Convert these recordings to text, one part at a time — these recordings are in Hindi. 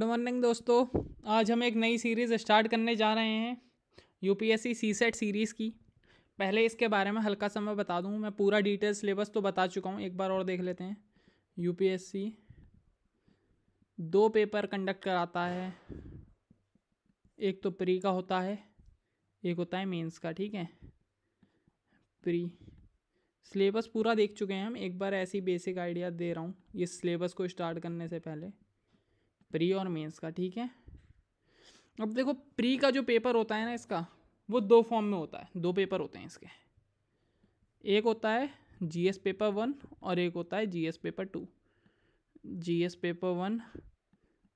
गुड मॉर्निंग दोस्तों आज हम एक नई सीरीज़ स्टार्ट करने जा रहे हैं यूपीएससी सी सेट सीरीज़ की पहले इसके बारे में हल्का सा मैं बता दूं मैं पूरा डिटेल सिलेबस तो बता चुका हूं एक बार और देख लेते हैं यूपीएससी दो पेपर कंडक्ट कराता है एक तो प्री का होता है एक होता है मेंस का ठीक है प्री सिलेबस पूरा देख चुके हैं हम एक बार ऐसी बेसिक आइडिया दे रहा हूँ इस सिलेबस को स्टार्ट करने से पहले प्री और मेंस का ठीक है अब देखो प्री का जो पेपर होता है ना इसका वो दो फॉर्म में होता है दो पेपर होते हैं इसके एक होता है जीएस पेपर वन और एक होता है GS paper two GS paper one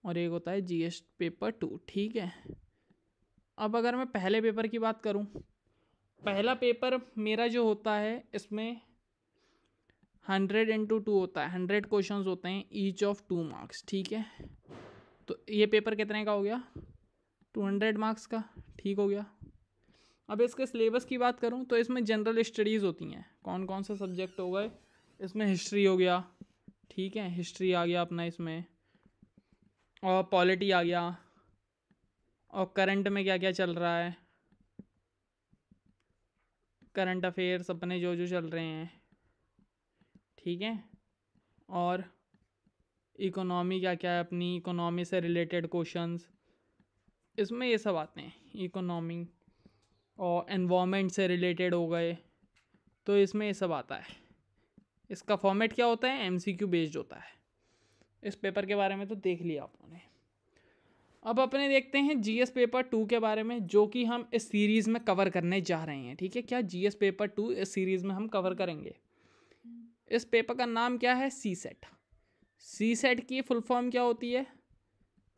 और एक होता है जीएस पेपर टू ठीक है अब अगर मैं पहले पेपर की बात करूं पहला पेपर मेरा जो होता है इसमें हंड्रेड इंटू टू होता है हंड्रेड क्वेश्चन होते हैं ईच ऑफ टू मार्क्स ठीक है तो ये पेपर कितने का हो गया टू हंड्रेड मार्क्स का ठीक हो गया अब इसके सिलेबस की बात करूँ तो इसमें जनरल स्टडीज़ होती हैं कौन कौन से सब्जेक्ट हो गए इसमें हिस्ट्री हो गया ठीक है हिस्ट्री आ गया अपना इसमें और पॉलिटी आ गया और करंट में क्या क्या चल रहा है करंट अफेयर्स अपने जो जो चल रहे हैं ठीक है और इकोनॉमी क्या क्या है अपनी इकोनॉमी से रिलेटेड क्वेश्चंस इसमें ये सब आते हैं इकोनॉमी और एनवायरनमेंट से रिलेटेड हो गए तो इसमें ये सब आता है इसका फॉर्मेट क्या होता है क्यू बेस्ड होता है इस पेपर के बारे में तो देख लिया आप लोगों ने अब अपने देखते हैं जी एस पेपर टू के बारे में जो कि हम इस सीरीज़ में कवर करने जा रहे हैं ठीक है क्या जी एस पेपर टू इस सीरीज़ में हम कवर करेंगे इस पेपर का नाम क्या है सी सेट सी सेट की फुल फॉर्म क्या होती है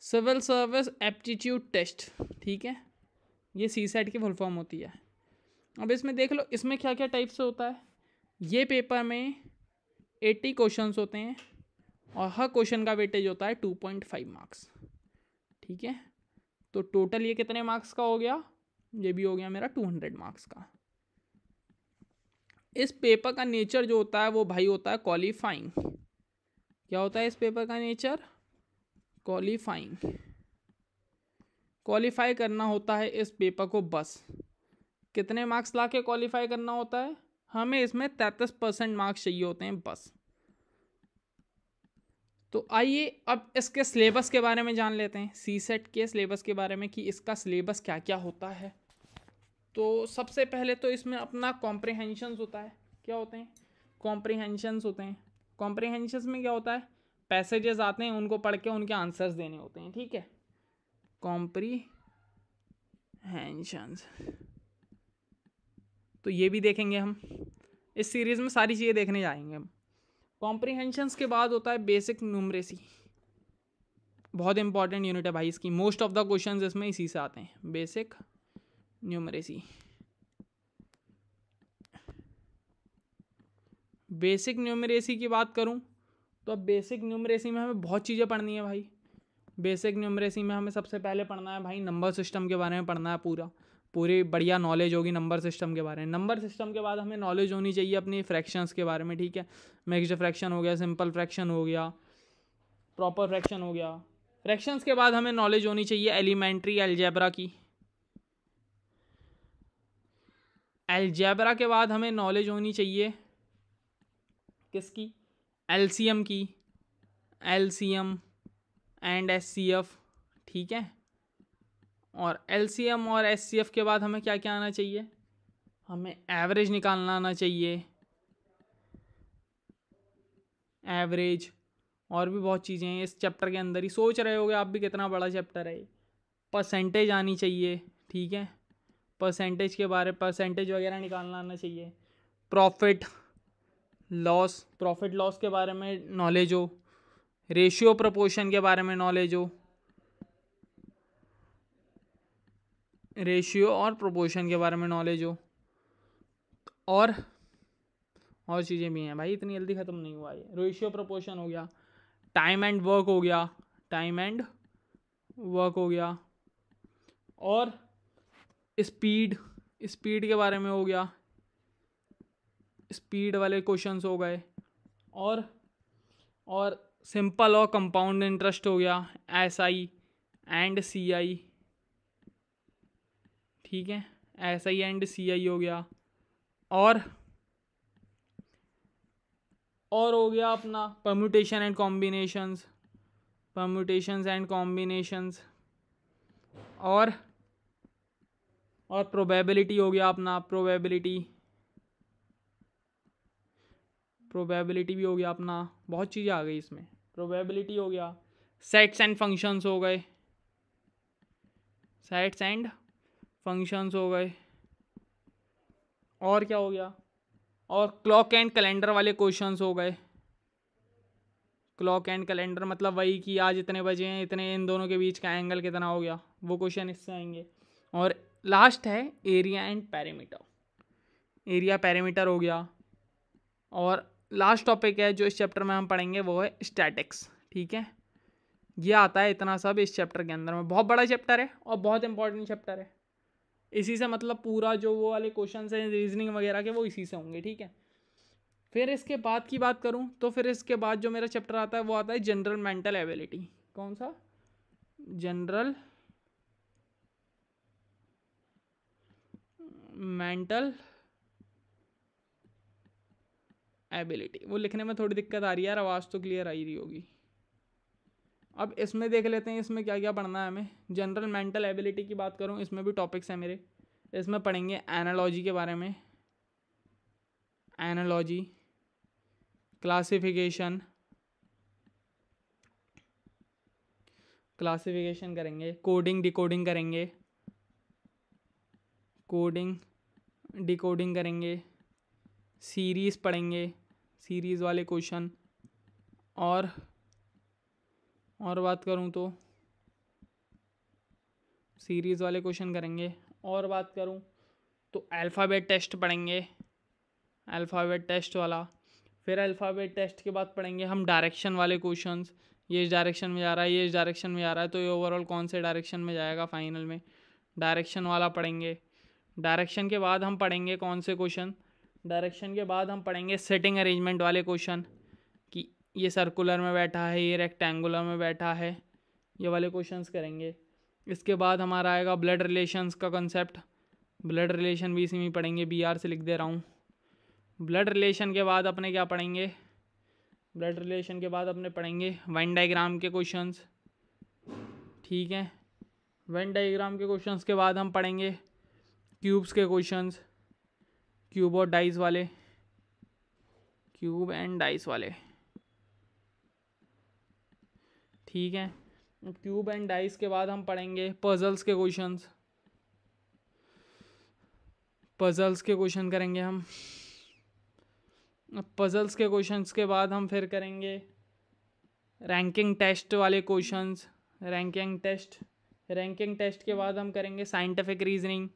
सिविल सर्विस एप्टीट्यूड टेस्ट ठीक है ये सी सेट की फुल फॉर्म होती है अब इसमें देख लो इसमें क्या क्या टाइप से होता है ये पेपर में एट्टी क्वेश्चन होते हैं और हर क्वेश्चन का वेटेज होता है टू पॉइंट फाइव मार्क्स ठीक है तो टोटल ये कितने मार्क्स का हो गया ये भी हो गया मेरा टू हंड्रेड मार्क्स का इस पेपर का नेचर जो होता है वो भाई होता है क्वालिफाइंग क्या होता है इस पेपर का नेचर क्वालिफाइंग क्वालिफाई करना होता है इस पेपर को बस कितने मार्क्स ला के क्वालिफाई करना होता है हमें इसमें तैतीस परसेंट मार्क्स चाहिए होते हैं बस तो आइए अब इसके सिलेबस के बारे में जान लेते हैं सी सेट के सिलेबस के बारे में कि इसका सिलेबस क्या क्या होता है तो सबसे पहले तो इसमें अपना कॉम्प्रिहेंशंस होता है क्या होते हैं कॉम्प्रिहेंशंस होते हैं कॉम्प्रिहेंशन में क्या होता है पैसेजेस आते हैं उनको पढ़ के उनके आंसर्स देने होते हैं ठीक है कॉम्प्रीहेंशंस तो ये भी देखेंगे हम इस सीरीज़ में सारी चीज़ें देखने जाएंगे हम कॉम्प्रिहेंशंस के बाद होता है बेसिक न्यूमरेसी बहुत इंपॉर्टेंट यूनिट है भाई इसकी मोस्ट ऑफ द क्वेश्चंस इसमें इसी से आते हैं बेसिक न्यूमरेसी बेसिक न्यूमरेसी की बात करूँ तो अब बेसिक न्यूमरेसी में हमें बहुत चीज़ें पढ़नी है भाई बेसिक न्यूमरेसी में हमें सबसे पहले पढ़ना है भाई नंबर सिस्टम के बारे में पढ़ना है पूरा पूरी बढ़िया नॉलेज होगी नंबर सिस्टम के बारे में नंबर सिस्टम के बाद हमें नॉलेज होनी चाहिए अपनी फ्रैक्शंस के बारे में ठीक है मिक्सड फ्रैक्शन हो गया सिंपल फ्रैक्शन हो गया प्रॉपर फ्रैक्शन हो गया फ्रैक्शंस के बाद हमें नॉलेज होनी चाहिए एलिमेंट्री एलजैबरा की एलजैबरा के बाद हमें नॉलेज होनी चाहिए किसकी एलसीएम की एलसीएम एंड एससीएफ ठीक है और एलसीएम और एससीएफ के बाद हमें क्या क्या आना चाहिए हमें एवरेज निकालना आना चाहिए एवरेज और भी बहुत चीज़ें हैं इस चैप्टर के अंदर ही सोच रहे होगे आप भी कितना बड़ा चैप्टर है परसेंटेज आनी चाहिए ठीक है परसेंटेज के बारे परसेंटेज वगैरह निकालना आना चाहिए प्रॉफिट लॉस प्रॉफिट लॉस के बारे में नॉलेज हो रेशियो प्रपोर्शन के बारे में नॉलेज हो रेशियो और प्रोपोर्शन के बारे में नॉलेज हो और और चीज़ें भी हैं भाई इतनी जल्दी ख़त्म नहीं हुआ ये रेशियो प्रोपोर्शन हो गया टाइम एंड वर्क हो गया टाइम एंड वर्क हो गया और स्पीड स्पीड के बारे में हो गया स्पीड वाले क्वेश्चंस हो गए और और सिंपल और कंपाउंड इंटरेस्ट हो गया एस आई एंड सी आई ठीक है एस आई एंड सी आई हो गया और और हो गया अपना permutation and combinations permutations and combinations और और प्रोबेबिलिटी हो गया अपना प्रोबेबिलिटी प्रोबेबिलिटी भी हो गया अपना बहुत चीज़ें आ गई इसमें प्रोबेबिलिटी हो गया सेट्स एंड फंक्शंस हो गए सेट्स एंड फंक्शंस हो गए और क्या हो गया और क्लॉक एंड कैलेंडर वाले क्वेश्चंस हो गए क्लॉक एंड कैलेंडर मतलब वही कि आज इतने बजे हैं इतने इन दोनों के बीच का एंगल कितना हो गया वो क्वेश्चन इससे आएंगे और लास्ट है area and perimeter area perimeter हो गया और लास्ट टॉपिक है जो इस चैप्टर में हम पढ़ेंगे वो है स्टैटिक्स ठीक है ये आता है इतना सब इस चैप्टर के अंदर में बहुत बड़ा चैप्टर है और बहुत इंपॉर्टेंट चैप्टर है इसी से मतलब पूरा जो वो वाले क्वेश्चन हैं रीजनिंग वगैरह के वो इसी से होंगे ठीक है फिर इसके बाद की बात करूँ तो फिर इसके बाद जो मेरा चैप्टर आता है वो आता है जनरल मेंटल एबिलिटी कौन सा जनरल मेंटल एबिलिटी वो लिखने में थोड़ी दिक्कत आ रही है यार आवाज़ तो क्लियर आ रही होगी अब इसमें देख लेते हैं इसमें क्या क्या पढ़ना है हमें जनरल मेंटल एबिलिटी की बात करूँ इसमें भी टॉपिक्स हैं मेरे इसमें पढ़ेंगे एनालॉजी के बारे में एनालॉजी क्लासिफिकेशन क्लासिफिकेशन करेंगे कोडिंग डिकोडिंग करेंगे कोडिंग डिकोडिंग करेंगे सीरीज़ पढ़ेंगे सीरीज़ वाले क्वेश्चन और और बात करूँ तो सीरीज़ वाले क्वेश्चन करेंगे और बात करूँ तो अल्फ़ाबेट टेस्ट पढ़ेंगे अल्फ़ाबेट टेस्ट वाला फिर अल्फ़ाबेट टेस्ट के बाद पढ़ेंगे हम डायरेक्शन वाले क्वेश्चंस ये इस डायरेक्शन में जा रहा है ये इस डायरेक्शन में जा रहा है तो ये ओवरऑल कौन से डायरेक्शन में जाएगा फाइनल में डायरेक्शन वाला पढ़ेंगे डायरेक्शन के बाद हम पढ़ेंगे कौन से क्वेश्चन डायरेक्शन के बाद हम पढ़ेंगे सेटिंग अरेंजमेंट वाले क्वेश्चन कि ये सर्कुलर में बैठा है ये रेक्टेंगुलर में बैठा है ये वाले क्वेश्चंस करेंगे इसके बाद हमारा आएगा ब्लड रिलेशंस का कंसेप्ट ब्लड रिलेशन भी इसी में पढ़ेंगे बी आर से लिख दे रहा हूँ ब्लड रिलेशन के बाद अपने क्या पढ़ेंगे ब्लड रिलेशन के बाद अपने पढ़ेंगे वन डाइग्राम के क्वेश्चन ठीक है वन डाइग्राम के क्वेश्चन के बाद हम पढ़ेंगे क्यूब्स के क्वेश्चंस क्यूब और डाइस वाले क्यूब एंड डाइस वाले ठीक है क्यूब एंड डाइस के बाद हम पढ़ेंगे पजल्स के क्वेश्चंस पजल्स के क्वेश्चन करेंगे हम पजल्स के क्वेश्चंस के बाद हम फिर करेंगे रैंकिंग टेस्ट वाले questions ranking test ranking test के बाद हम करेंगे साइंटिफिक रीजनिंग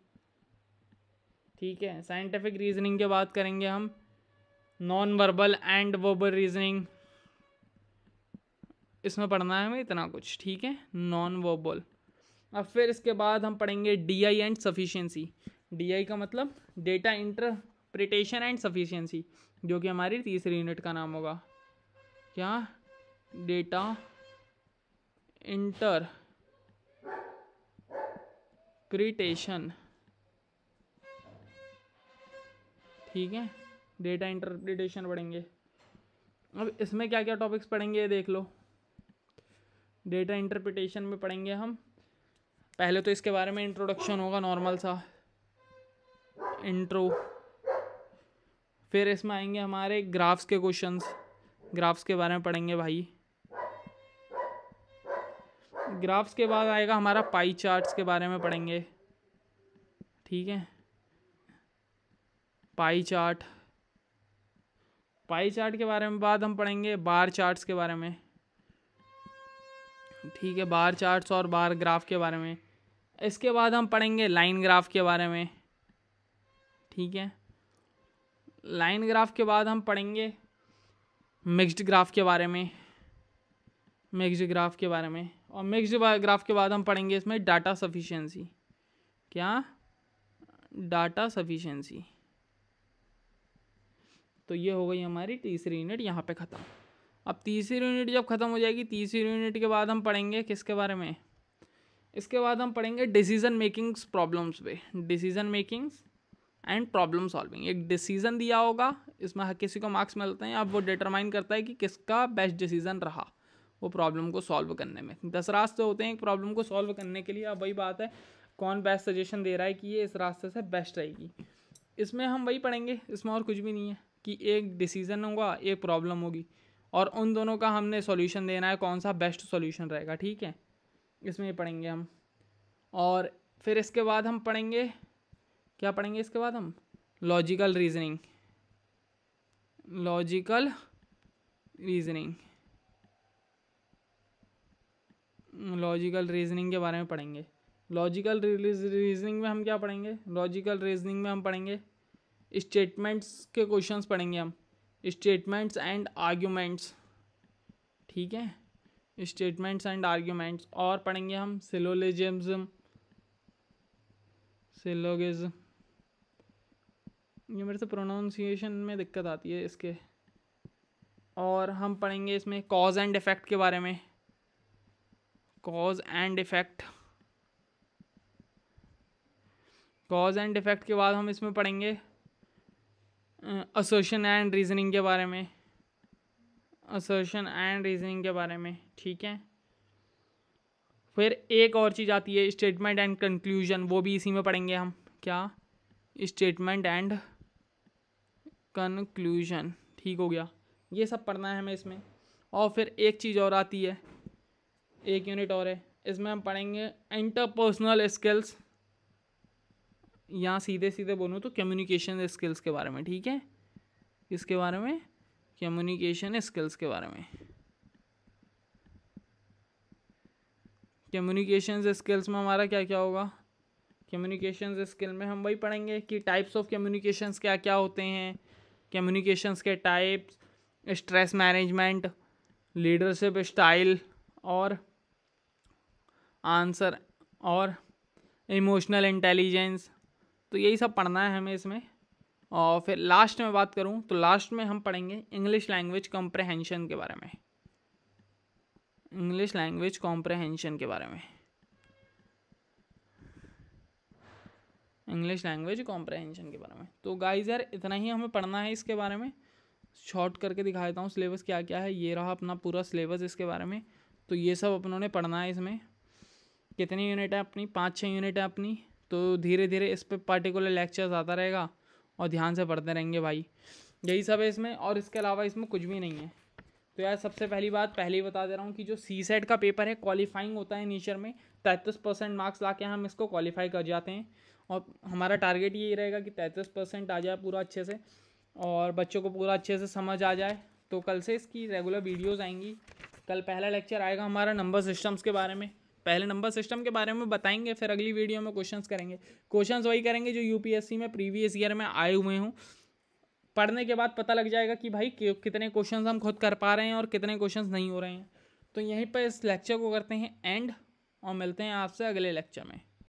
ठीक है साइंटिफिक रीजनिंग के बात करेंगे हम non verbal and verbal reasoning इसमें पढ़ना है हमें इतना कुछ ठीक है नॉन वर्बल अब फिर इसके बाद हम पढ़ेंगे D I and sufficiency D I का मतलब डेटा इंटरप्रिटेशन एंड सफिशियंसी जो कि हमारी तीसरी यूनिट का नाम होगा क्या डेटा इंटर प्रिटेशन ठीक है डेटा इंटरप्रिटेशन पढ़ेंगे अब इसमें क्या क्या टॉपिक्स पढ़ेंगे ये देख लो डेटा इंटरप्रिटेशन में पढ़ेंगे हम पहले तो इसके बारे में इंट्रोडक्शन होगा नॉर्मल सा इंट्रो फिर इसमें आएंगे हमारे ग्राफ्स के क्वेश्चंस ग्राफ्स के बारे में पढ़ेंगे भाई ग्राफ्स के बाद आएगा हमारा पाई चार्ट्स के बारे में पढ़ेंगे ठीक है पाई चार्ट पाई चार्ट के बारे में बाद हम पढ़ेंगे बार चार्ट्स के बारे में ठीक है बार चार्ट्स और बार ग्राफ के बारे में इसके बाद हम पढ़ेंगे लाइन ग्राफ के बारे में ठीक है लाइन ग्राफ के बाद हम पढ़ेंगे मिक्स्ड ग्राफ के बारे में मिक्स्ड ग्राफ के बारे में और मिक्स्ड ग्राफ के बाद हम पढ़ेंगे इसमें डाटा सफिशेंसी क्या डाटा सफिशेंसी तो ये हो गई हमारी तीसरी यूनिट यहाँ पे ख़त्म अब तीसरी यूनिट जब ख़त्म हो जाएगी तीसरी यूनिट के बाद हम पढ़ेंगे किसके बारे में इसके बाद हम पढ़ेंगे डिसीज़न मेकिंग्स प्रॉब्लम्स पे decision makings and problem solving एक डिसीज़न दिया होगा इसमें हर किसी को मार्क्स मिलते हैं अब वो डिटरमाइन करता है कि किसका बेस्ट डिसीज़न रहा वो प्रॉब्लम को सॉल्व करने में दस रास्ते होते हैं एक प्रॉब्लम को सॉल्व करने के लिए अब वही बात है कौन बेस्ट सजेशन दे रहा है कि ये इस रास्ते से बेस्ट रहेगी इसमें हम वही पढ़ेंगे इसमें और कुछ भी नहीं है कि एक डिसीज़न होगा एक प्रॉब्लम होगी और उन दोनों का हमने सॉल्यूशन देना है कौन सा बेस्ट सॉल्यूशन रहेगा ठीक है इसमें पढ़ेंगे हम और फिर इसके बाद हम पढ़ेंगे क्या पढ़ेंगे इसके बाद हम logical reasoning logical reasoning logical reasoning के बारे में पढ़ेंगे लॉजिकल रीजनिंग में हम क्या पढ़ेंगे लॉजिकल रीजनिंग में हम पढ़ेंगे स्टेटमेंट्स के क्वेश्चंस पढ़ेंगे हम स्टेटमेंट्स एंड आर्ग्यूमेंट्स ठीक है स्टेटमेंट्स एंड आर्ग्यूमेंट्स और पढ़ेंगे हम सिलोलिज्म सिलोगिज्म ये मेरे से प्रोनाउंसिएशन में दिक्कत आती है इसके और हम पढ़ेंगे इसमें कॉज एंड इफ़ेक्ट के बारे में cause and effect cause and effect के बाद हम इसमें पढ़ेंगे असोशन एंड रीजनिंग के बारे में असोशन एंड रीजनिंग के बारे में ठीक है फिर एक और चीज़ आती है स्टेटमेंट एंड कंक्लूजन वो भी इसी में पढ़ेंगे हम क्या स्टेटमेंट एंड कंक्लूजन ठीक हो गया ये सब पढ़ना है हमें इसमें और फिर एक चीज़ और आती है एक यूनिट और है इसमें हम पढ़ेंगे इंटरपर्सनल स्किल्स यहाँ सीधे सीधे बोलूँ तो कम्युनिकेशन स्किल्स के बारे में ठीक है किसके बारे में कम्युनिकेशन स्किल्स के बारे में कम्युनिकेशन स्किल्स में हमारा क्या क्या होगा कम्युनिकेशन स्किल में हम वही पढ़ेंगे कि टाइप्स ऑफ कम्युनिकेशन क्या क्या होते हैं कम्युनिकेशंस के types stress management leadership style और आंसर और इमोशनल इंटेलिजेंस तो यही सब पढ़ना है हमें इसमें और फिर लास्ट में बात करूँ तो लास्ट में हम पढ़ेंगे इंग्लिश लैंग्वेज कॉम्प्रहेंशन के बारे में इंग्लिश लैंग्वेज कॉम्प्रहेंशन के बारे में इंग्लिश लैंग्वेज कॉम्प्रहेंशन के बारे में तो गाइज यार इतना ही हमें पढ़ना है इसके बारे में शॉर्ट करके दिखा देता हूँ सिलेबस क्या क्या है ये रहा अपना पूरा सिलेबस इसके बारे में तो ये सब अपनों ने पढ़ना है इसमें कितनी यूनिट है अपनी पाँच छः यूनिट है अपनी तो धीरे धीरे इस पर पर्टिकुलर लेक्चर्स आता रहेगा और ध्यान से पढ़ते रहेंगे भाई यही सब है इसमें और इसके अलावा इसमें कुछ भी नहीं है तो यार सबसे पहली बात पहले ही बता दे रहा हूँ कि जो सी सेट का पेपर है क्वालिफाइंग होता है नेचर में तैंतीस परसेंट मार्क्स ला के हम इसको क्वालिफाई कर जाते हैं और हमारा टारगेट यही रहेगा कि तैंतीस परसेंट आ जाए पूरा अच्छे से और बच्चों को पूरा अच्छे से समझ आ जाए तो कल से इसकी रेगुलर वीडियोज़ आएंगी कल पहला लेक्चर आएगा हमारा नंबर सिस्टम्स के बारे में पहले नंबर सिस्टम के बारे में बताएंगे फिर अगली वीडियो में क्वेश्चन करेंगे क्वेश्चन वही करेंगे जो यूपीएससी में प्रीवियस ईयर में आए हुए हों पढ़ने के बाद पता लग जाएगा कि भाई कितने क्वेश्चन हम खुद कर पा रहे हैं और कितने क्वेश्चन नहीं हो रहे हैं तो यहीं पर इस लेक्चर को करते हैं एंड और मिलते हैं आपसे अगले लेक्चर में